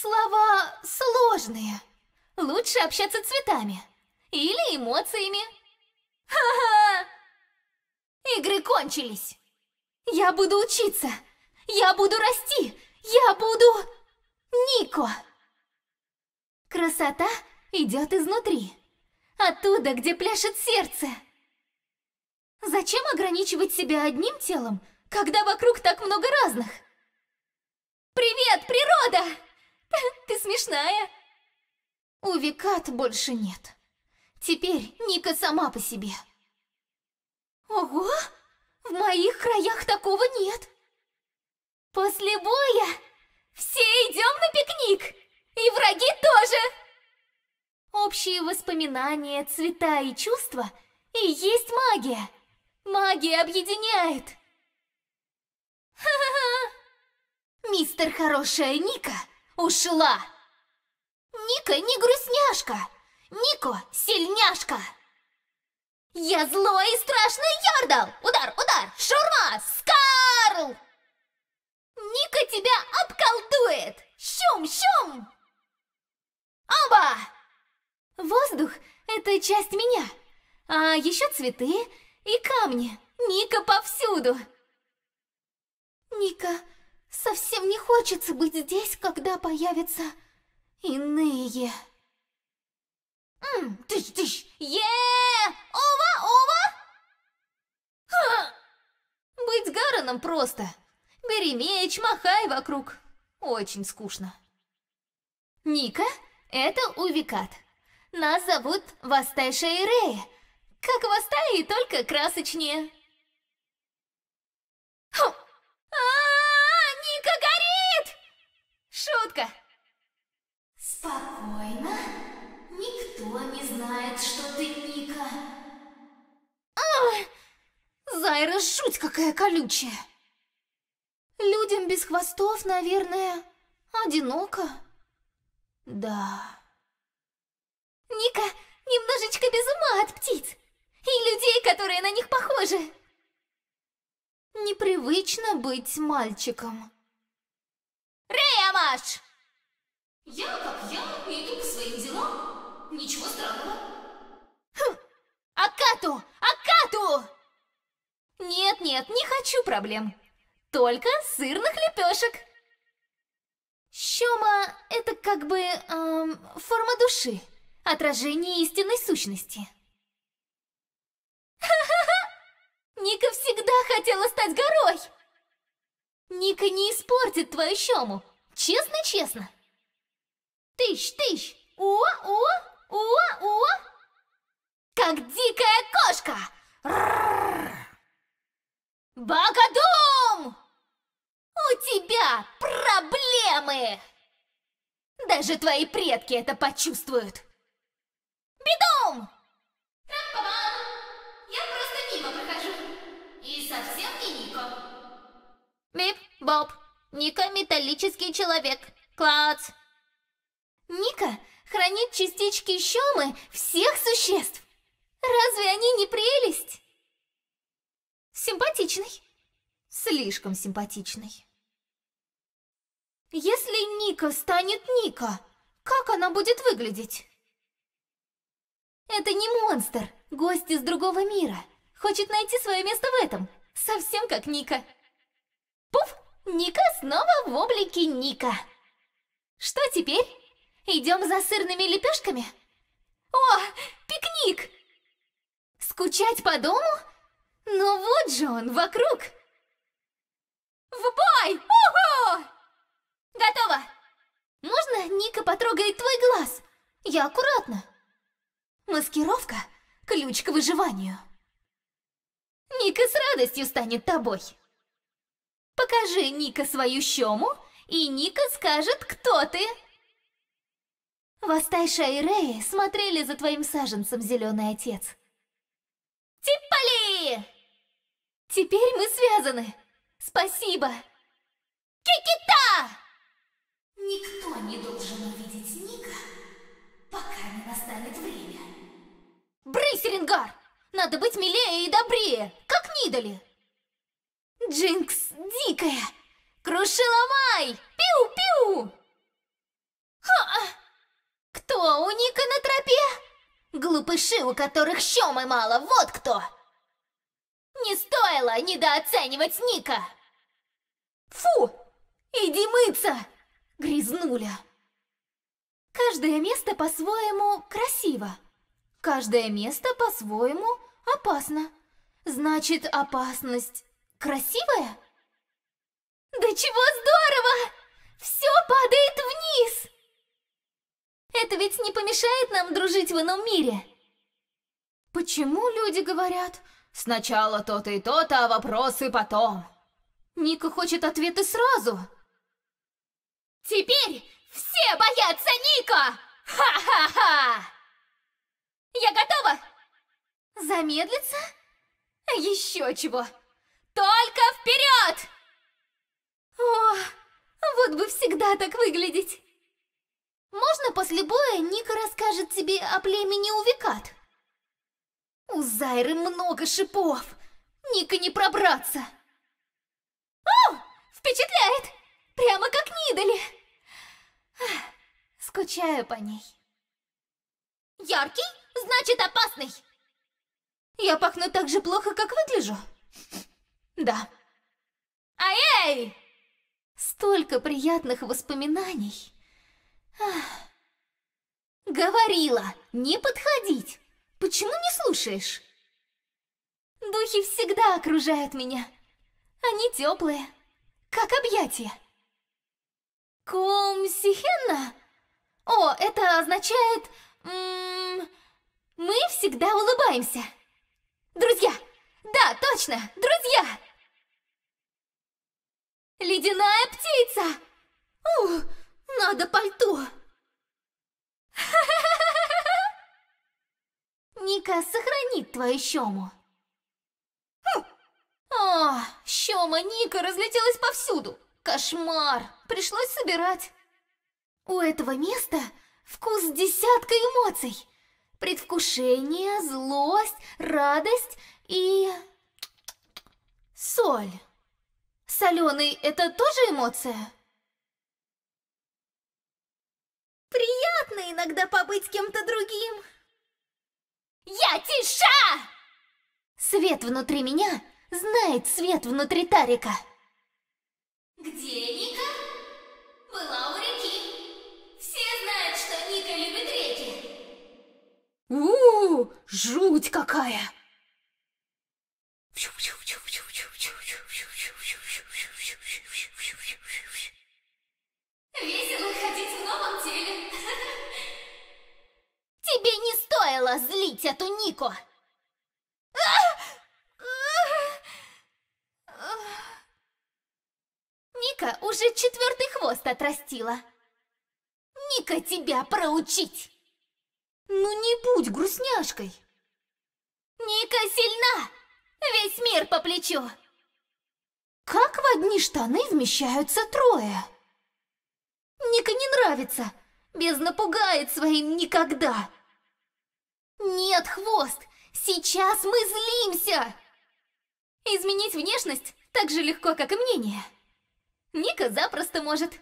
Слова сложные. Лучше общаться цветами. Или эмоциями. Ха-ха! Игры кончились. Я буду учиться. Я буду расти. Я буду... Нико. Красота идет изнутри. Оттуда, где пляшет сердце. Зачем ограничивать себя одним телом, когда вокруг так много разных? Привет, природа! Ты смешная. У Викат больше нет. Теперь Ника сама по себе. Ого! В моих краях такого нет. После боя все идем на пикник. И враги тоже. Общие воспоминания, цвета и чувства и есть магия. Магия объединяет. Ха-ха-ха! Мистер Хорошая Ника ушла. Ника не грустняшка, Нико сильняшка. Я злой и страшный Ярдал. Удар, удар, шурма, скарл! Ника тебя обколдует! Щум, щум! Оба! Воздух — это часть меня, а еще цветы и камни. Ника повсюду! Ника... Совсем не хочется быть здесь, когда появятся иные. Ммм, тыщ-тыщ, е Ова, ова! Быть Гароном просто. Бери меч, махай вокруг. Очень скучно. Ника, это Увикат. Нас зовут Вастай Шейрея. Как Вастай, только красочнее. Майра жуть какая колючая. Людям без хвостов, наверное, одиноко. Да. Ника немножечко без ума от птиц и людей, которые на них похожи. Непривычно быть мальчиком. Ремаш! Я, как я, иду к своим делам. Ничего странного. Хм. Акату! Акату! Нет-нет, не хочу проблем. Только сырных лепешек. Щема — это как бы эм, форма души, отражение истинной сущности. Ха-ха-ха! Ника всегда хотела стать горой! Ника не испортит твою щему, честно-честно. Тыщ, тыщ, силы! Э, даже твои предки это почувствуют! Бедом! Я просто мимо прохожу. И совсем не Нико. Бип, Боб. Ника — металлический человек. Клац. Ника хранит частички щелмы всех существ. Разве они не прелесть? Симпатичный. Слишком симпатичный. Если Ника станет Ника, как она будет выглядеть? Это не монстр, гость из другого мира. Хочет найти свое место в этом, совсем как Ника. Пуф, Ника снова в облике Ника. Что теперь? Идем за сырными лепешками? О, пикник! Скучать по дому? Ну вот же он, вокруг! дергает твой глаз. Я аккуратно. Маскировка – ключ к выживанию. Ника с радостью станет тобой. Покажи Ника свою щему, и Ника скажет, кто ты. Вастайша и Рэй смотрели за твоим саженцем, зеленый отец. Типпали! Теперь мы связаны. Спасибо. Кикита! Никто не должен увидеть Ника, пока не настанет время. Брысь, Ренгар! Надо быть милее и добрее, как Нидали! Джинкс дикая! Крушиломай! Пиу-пиу! Кто у Ника на тропе? Глупыши, у которых щемы мало, вот кто! Не стоило недооценивать Ника! Фу! Иди мыться! Грязнуля. Каждое место по-своему красиво. Каждое место по-своему опасно. Значит, опасность красивая? Да чего здорово! Все падает вниз! Это ведь не помешает нам дружить в ином мире? Почему люди говорят «сначала то-то и то-то, а вопросы потом»? Ника хочет ответы сразу. Теперь все боятся Ника! Ха-ха-ха! Я готова! Замедлиться? Еще чего! Только вперед! О, вот бы всегда так выглядеть! Можно после боя Ника расскажет тебе о племени Увекат? У Зайры много шипов. Ника не пробраться. О, впечатляет! Прямо как Нидали! Скучаю по ней. Яркий? Значит, опасный! Я пахну так же плохо, как выгляжу? Да. Ай-эй! Столько приятных воспоминаний. Ах. Говорила, не подходить. Почему не слушаешь? Духи всегда окружают меня. Они теплые, как объятия. Кумсихенна? О, это означает... мы всегда улыбаемся. Друзья! Да, точно! Друзья! Ледяная птица! Ух, надо пальто! Ника сохранит твою щему. Хм. О, щема Ника разлетелась повсюду. Кошмар! Пришлось собирать. У этого места вкус десятка эмоций. Предвкушение, злость, радость и... Соль. Соленый – это тоже эмоция? Приятно иногда побыть кем-то другим. Я тиша! Свет внутри меня знает свет внутри Тарика. Где Ника? Была у реки. Все знают, что Ника любит реки. У, -у, -у жуть какая! Весело ходить в новом теле. Тебе не стоило злить эту Нико. уже четвертый хвост отрастила. Ника тебя проучить! Ну не будь грустняшкой! Ника сильна! Весь мир по плечу! Как в одни штаны вмещаются трое? Ника не нравится, без напугает своим никогда. Нет, Хвост, сейчас мы злимся! Изменить внешность так же легко, как и мнение. Ника запросто может.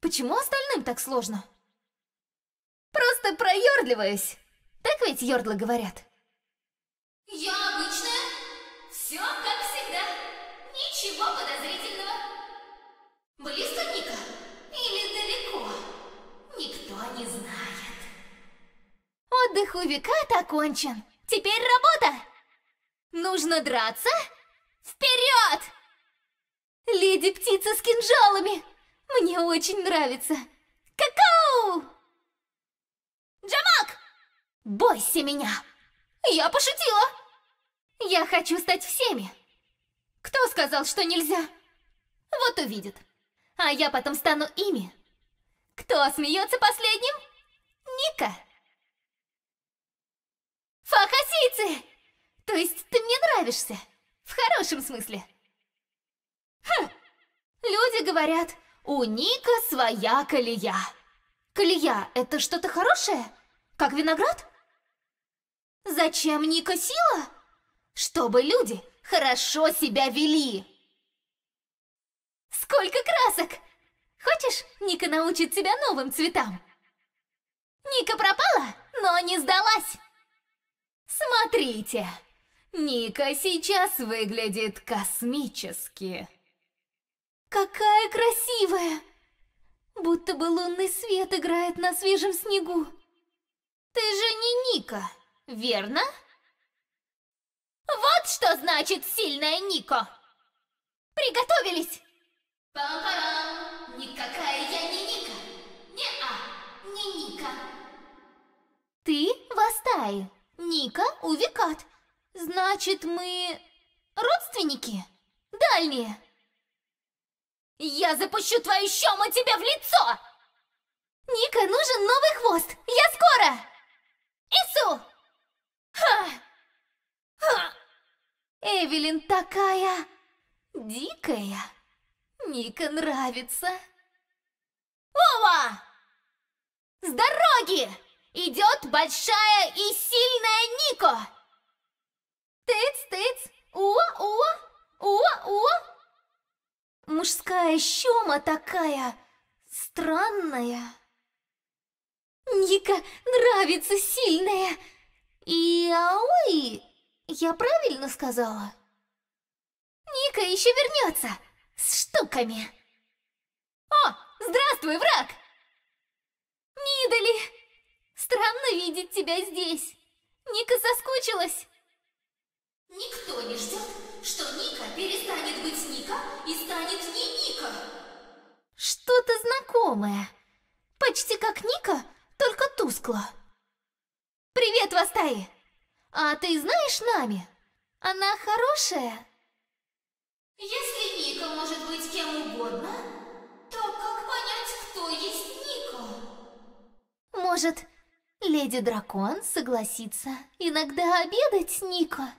Почему остальным так сложно? Просто проёрдливаюсь. Так ведь ёрдлы говорят. Я обычно все как всегда. Ничего подозрительного. Близко Ника или далеко? Никто не знает. Отдых у века окончен. Теперь работа. Нужно драться. Вперед! Леди птица с кинжалами! Мне очень нравится! Какао, Джамак! Бойся меня! Я пошутила! Я хочу стать всеми! Кто сказал, что нельзя? Вот увидит. А я потом стану ими. Кто смеется последним? Ника! Фахасийцы! То есть ты мне нравишься? В хорошем смысле. Хм. Люди говорят, у Ника своя колея. Колея – это что-то хорошее? Как виноград? Зачем Ника сила? Чтобы люди хорошо себя вели. Сколько красок! Хочешь, Ника научит тебя новым цветам? Ника пропала, но не сдалась. Смотрите, Ника сейчас выглядит космически. Какая красивая! Будто бы лунный свет играет на свежем снегу. Ты же не Ника, верно? Вот что значит сильная Ника. Приготовились! Никакая я не Ника! Не-а, не Ника! Ты в Ника у Значит, мы... родственники? Дальние! Я запущу твою щему тебе в лицо! Ника, нужен новый хвост! Я скоро! Ису! Ха! Ха! Эвелин такая... дикая. Ника нравится. Ова! С дороги! Идет большая и сильная Нико! Тыц-тыц! Уа-уа! Уа-уа! Мужская щема такая странная. Ника нравится сильная. И аой, я правильно сказала? Ника еще вернется с штуками. О, здравствуй, враг! Нидали, странно видеть тебя здесь. Ника соскучилась. Никто не ждет, что Ника перестанет быть Ника и станет не Ника. Что-то знакомое. Почти как Ника, только тускло. Привет, Вастаи! А ты знаешь Нами? Она хорошая? Если Ника может быть кем угодно, то как понять, кто есть Ника? Может, леди-дракон согласится иногда обедать с Ника?